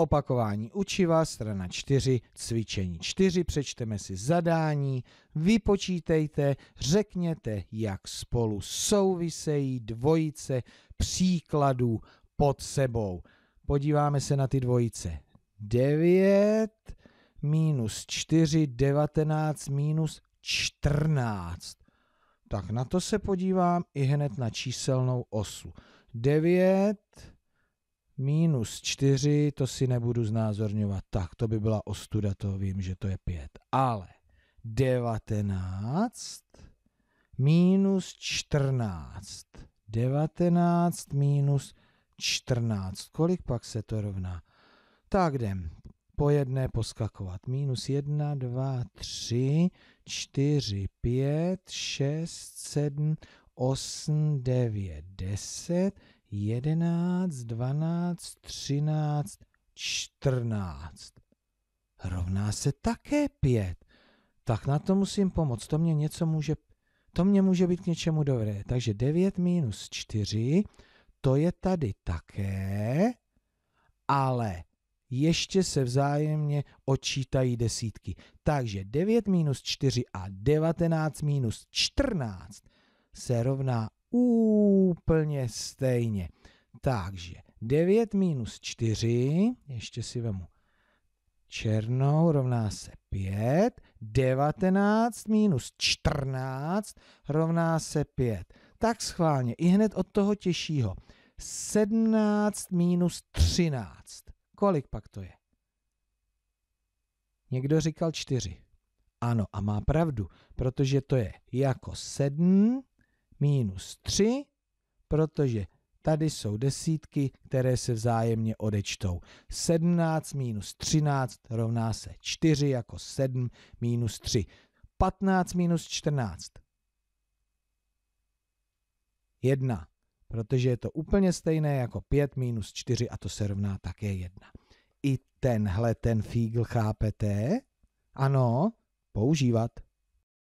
Opakování učiva, strana 4, cvičení 4, přečteme si zadání, vypočítejte, řekněte, jak spolu souvisejí dvojice příkladů pod sebou. Podíváme se na ty dvojice. 9 minus 4, 19 minus 14. Tak na to se podívám i hned na číselnou osu. 9 minus 4, to si nebudu znázorňovat tak, to by byla ostuda, to vím, že to je 5. Ale 19 minus 14. 19 minus 14. Kolik pak se to rovná? Tak jdem. Po jedné poskakovat. Minus 1, 2, 3, 4, 5, 6, 7, 8, 9, 10, 11, 12, 13, 14. Rovná se také 5. Tak na to musím pomoct. To mě něco může, to mě může být k něčemu dobré. Takže 9 minus 4, to je tady také, ale ještě se vzájemně očítají desítky. Takže 9 minus 4 a 19 minus 14 se rovná úplně stejně. Takže 9 minus 4, ještě si vemu černou, rovná se 5. 19 minus 14 rovná se 5. Tak schválně, i hned od toho těžšího. 17 minus 13. Kolik pak to je? Někdo říkal 4. Ano, a má pravdu, protože to je jako 7 minus 3, protože tady jsou desítky, které se vzájemně odečtou. 17 minus 13 rovná se 4 jako 7 minus 3. 15 minus 14. 1, protože je to úplně stejné jako 5 minus 4 a to se rovná také 1. I tenhle ten fígl chápete? Ano, používat.